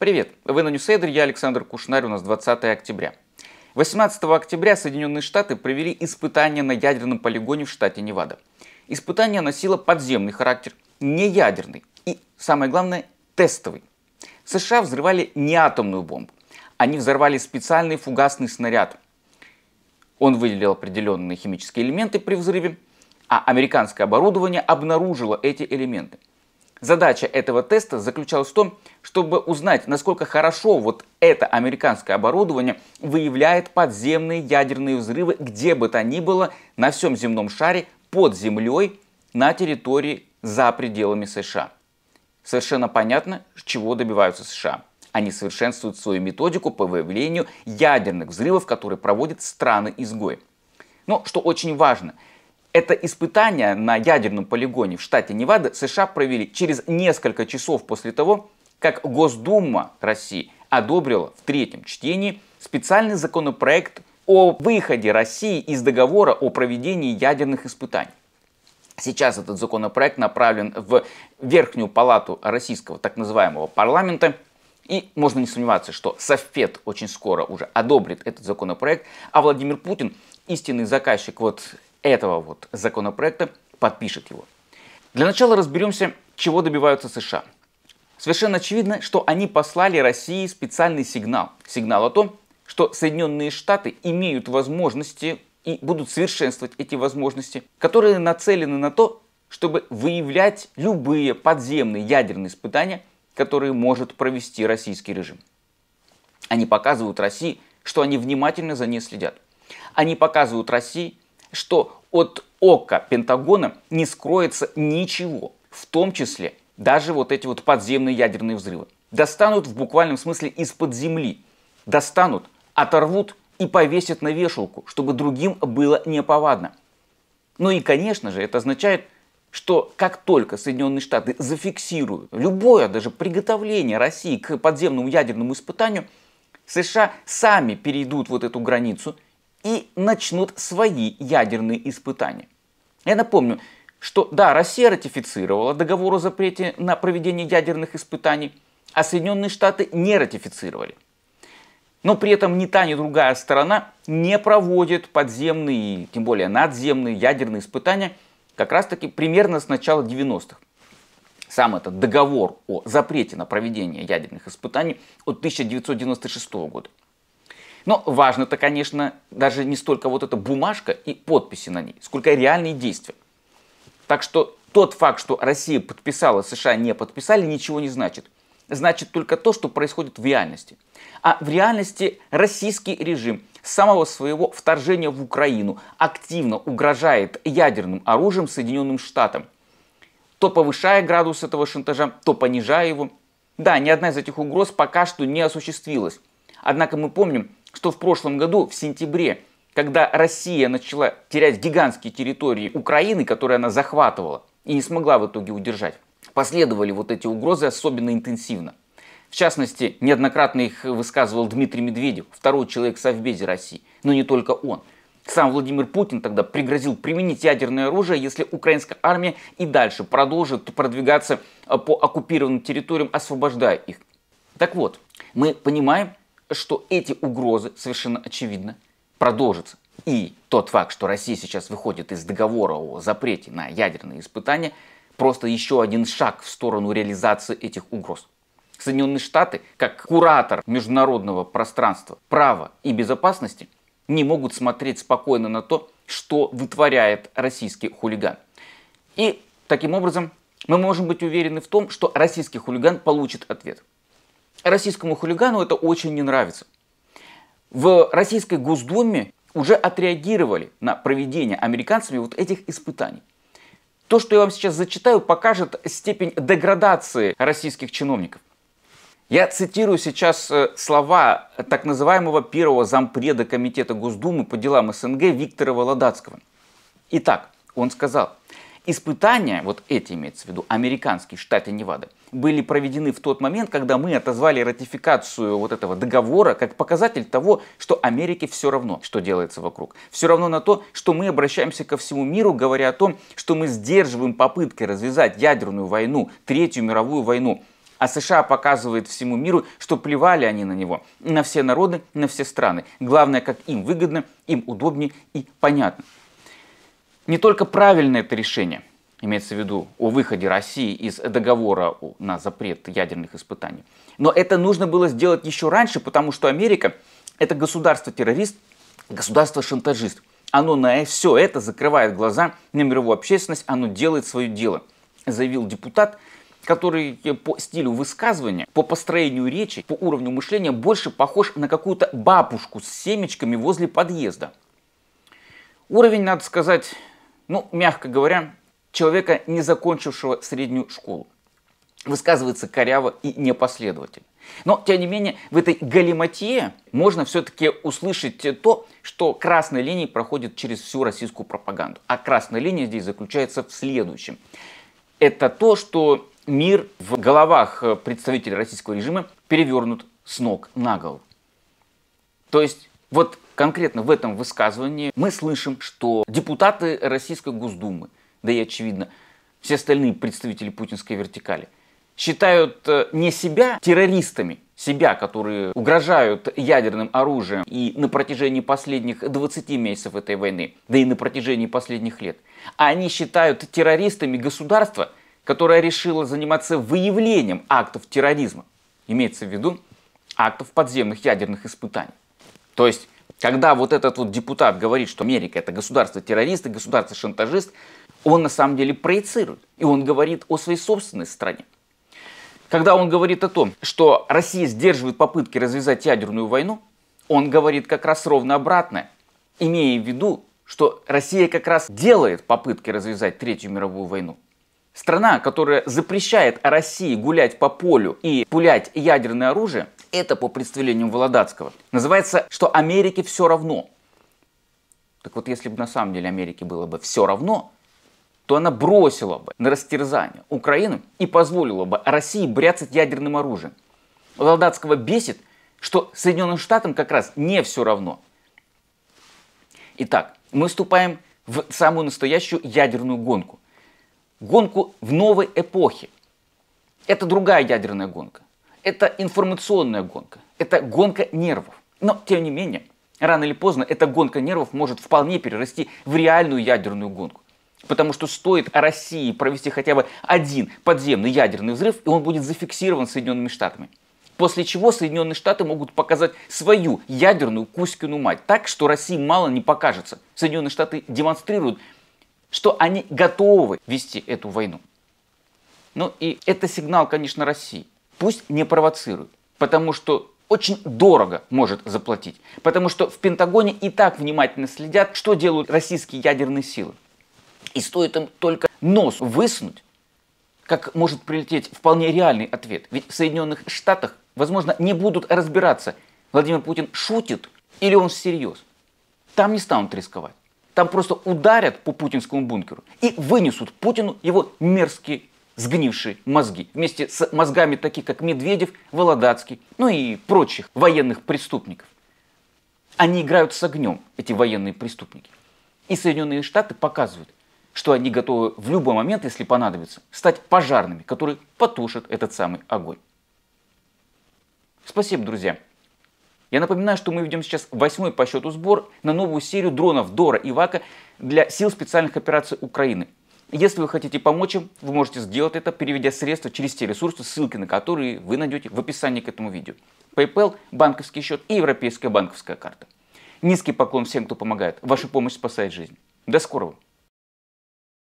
Привет, вы на Ньюсейдере, я Александр Кушнарь, у нас 20 октября. 18 октября Соединенные Штаты провели испытания на ядерном полигоне в штате Невада. Испытание носило подземный характер, не ядерный и, самое главное, тестовый. США взрывали не атомную бомбу. Они взорвали специальный фугасный снаряд. Он выделил определенные химические элементы при взрыве, а американское оборудование обнаружило эти элементы – Задача этого теста заключалась в том, чтобы узнать, насколько хорошо вот это американское оборудование выявляет подземные ядерные взрывы где бы то ни было на всем земном шаре под землей на территории за пределами США. Совершенно понятно, чего добиваются США. Они совершенствуют свою методику по выявлению ядерных взрывов, которые проводят страны-изгои. Но, что очень важно – это испытание на ядерном полигоне в штате Невада США провели через несколько часов после того, как Госдума России одобрила в третьем чтении специальный законопроект о выходе России из договора о проведении ядерных испытаний. Сейчас этот законопроект направлен в Верхнюю палату российского так называемого парламента. И можно не сомневаться, что Совпед очень скоро уже одобрит этот законопроект, а Владимир Путин, истинный заказчик вот этого вот законопроекта подпишет его. Для начала разберемся, чего добиваются США. Совершенно очевидно, что они послали России специальный сигнал. Сигнал о том, что Соединенные Штаты имеют возможности и будут совершенствовать эти возможности, которые нацелены на то, чтобы выявлять любые подземные ядерные испытания, которые может провести российский режим. Они показывают России, что они внимательно за ней следят. Они показывают России, что от ока Пентагона не скроется ничего, в том числе даже вот эти вот подземные ядерные взрывы. Достанут в буквальном смысле из-под земли. Достанут, оторвут и повесят на вешалку, чтобы другим было неповадно. Ну и, конечно же, это означает, что как только Соединенные Штаты зафиксируют любое даже приготовление России к подземному ядерному испытанию, США сами перейдут вот эту границу – и начнут свои ядерные испытания. Я напомню, что да, Россия ратифицировала договор о запрете на проведение ядерных испытаний, а Соединенные Штаты не ратифицировали. Но при этом ни та, ни другая сторона не проводит подземные, тем более надземные ядерные испытания как раз таки примерно с начала 90-х. Сам этот договор о запрете на проведение ядерных испытаний от 1996 года. Но важно-то, конечно, даже не столько вот эта бумажка и подписи на ней, сколько реальные действия. Так что тот факт, что Россия подписала, США не подписали, ничего не значит. Значит только то, что происходит в реальности. А в реальности российский режим с самого своего вторжения в Украину активно угрожает ядерным оружием Соединенным Штатам. То повышая градус этого шантажа, то понижая его. Да, ни одна из этих угроз пока что не осуществилась. Однако мы помним, что в прошлом году, в сентябре, когда Россия начала терять гигантские территории Украины, которые она захватывала и не смогла в итоге удержать, последовали вот эти угрозы особенно интенсивно. В частности, неоднократно их высказывал Дмитрий Медведев, второй человек в Совбезе России, но не только он. Сам Владимир Путин тогда пригрозил применить ядерное оружие, если украинская армия и дальше продолжит продвигаться а, по оккупированным территориям, освобождая их. Так вот, мы понимаем, что эти угрозы совершенно очевидно продолжатся. И тот факт, что Россия сейчас выходит из договора о запрете на ядерные испытания, просто еще один шаг в сторону реализации этих угроз. Соединенные Штаты, как куратор международного пространства, права и безопасности, не могут смотреть спокойно на то, что вытворяет российский хулиган. И таким образом мы можем быть уверены в том, что российский хулиган получит ответ. Российскому хулигану это очень не нравится. В Российской Госдуме уже отреагировали на проведение американцами вот этих испытаний. То, что я вам сейчас зачитаю, покажет степень деградации российских чиновников. Я цитирую сейчас э, слова так называемого первого зампреда Комитета Госдумы по делам СНГ Виктора Володацкого. Итак, он сказал, Испытания, вот эти имеется в виду, американские штаты Невада, были проведены в тот момент, когда мы отозвали ратификацию вот этого договора как показатель того, что Америке все равно, что делается вокруг. Все равно на то, что мы обращаемся ко всему миру, говоря о том, что мы сдерживаем попытки развязать ядерную войну, Третью мировую войну. А США показывает всему миру, что плевали они на него, на все народы, на все страны. Главное, как им выгодно, им удобнее и понятно не только правильное это решение, имеется в виду о выходе России из договора на запрет ядерных испытаний, но это нужно было сделать еще раньше, потому что Америка – это государство-террорист, государство-шантажист. Оно на э, все это закрывает глаза на мировую общественность, оно делает свое дело, заявил депутат, который э, по стилю высказывания, по построению речи, по уровню мышления больше похож на какую-то бабушку с семечками возле подъезда. Уровень, надо сказать, ну, мягко говоря, человека, не закончившего среднюю школу. Высказывается коряво и непоследовательно. Но, тем не менее, в этой галиматье можно все-таки услышать то, что красная линия проходит через всю российскую пропаганду. А красная линия здесь заключается в следующем. Это то, что мир в головах представителей российского режима перевернут с ног на голову. То есть вот конкретно в этом высказывании мы слышим, что депутаты Российской Госдумы, да и очевидно, все остальные представители путинской вертикали, считают э, не себя террористами, себя, которые угрожают ядерным оружием и на протяжении последних 20 месяцев этой войны, да и на протяжении последних лет, а они считают террористами государства, которое решило заниматься выявлением актов терроризма, имеется в виду актов подземных ядерных испытаний. То есть, когда вот этот вот депутат говорит, что Америка это государство-террорист и государство-шантажист, он на самом деле проецирует. И он говорит о своей собственной стране. Когда он говорит о том, что Россия сдерживает попытки развязать ядерную войну, он говорит как раз ровно обратное, имея в виду, что Россия как раз делает попытки развязать Третью мировую войну. Страна, которая запрещает России гулять по полю и пулять ядерное оружие, это по представлению Володацкого. Называется, что Америке все равно. Так вот, если бы на самом деле Америке было бы все равно, то она бросила бы на растерзание Украину и позволила бы России бряцать ядерным оружием. Володацкого бесит, что Соединенным Штатам как раз не все равно. Итак, мы вступаем в самую настоящую ядерную гонку гонку в новой эпохе. Это другая ядерная гонка. Это информационная гонка. Это гонка нервов. Но, тем не менее, рано или поздно эта гонка нервов может вполне перерасти в реальную ядерную гонку. Потому что стоит России провести хотя бы один подземный ядерный взрыв, и он будет зафиксирован Соединенными Штатами. После чего Соединенные Штаты могут показать свою ядерную Кузькину мать так, что России мало не покажется. Соединенные Штаты демонстрируют что они готовы вести эту войну. Ну и это сигнал, конечно, России. Пусть не провоцирует, потому что очень дорого может заплатить. Потому что в Пентагоне и так внимательно следят, что делают российские ядерные силы. И стоит им только нос высунуть, как может прилететь вполне реальный ответ. Ведь в Соединенных Штатах, возможно, не будут разбираться, Владимир Путин шутит или он всерьез. Там не станут рисковать там просто ударят по путинскому бункеру и вынесут Путину его мерзкие сгнившие мозги. Вместе с мозгами таких, как Медведев, Володацкий, ну и прочих военных преступников. Они играют с огнем, эти военные преступники. И Соединенные Штаты показывают, что они готовы в любой момент, если понадобится, стать пожарными, которые потушат этот самый огонь. Спасибо, друзья. Я напоминаю, что мы ведем сейчас восьмой по счету сбор на новую серию дронов Дора и Вака для сил специальных операций Украины. Если вы хотите помочь им, вы можете сделать это, переведя средства через те ресурсы, ссылки на которые вы найдете в описании к этому видео. PayPal, банковский счет и европейская банковская карта. Низкий поклон всем, кто помогает. Ваша помощь спасает жизнь. До скорого!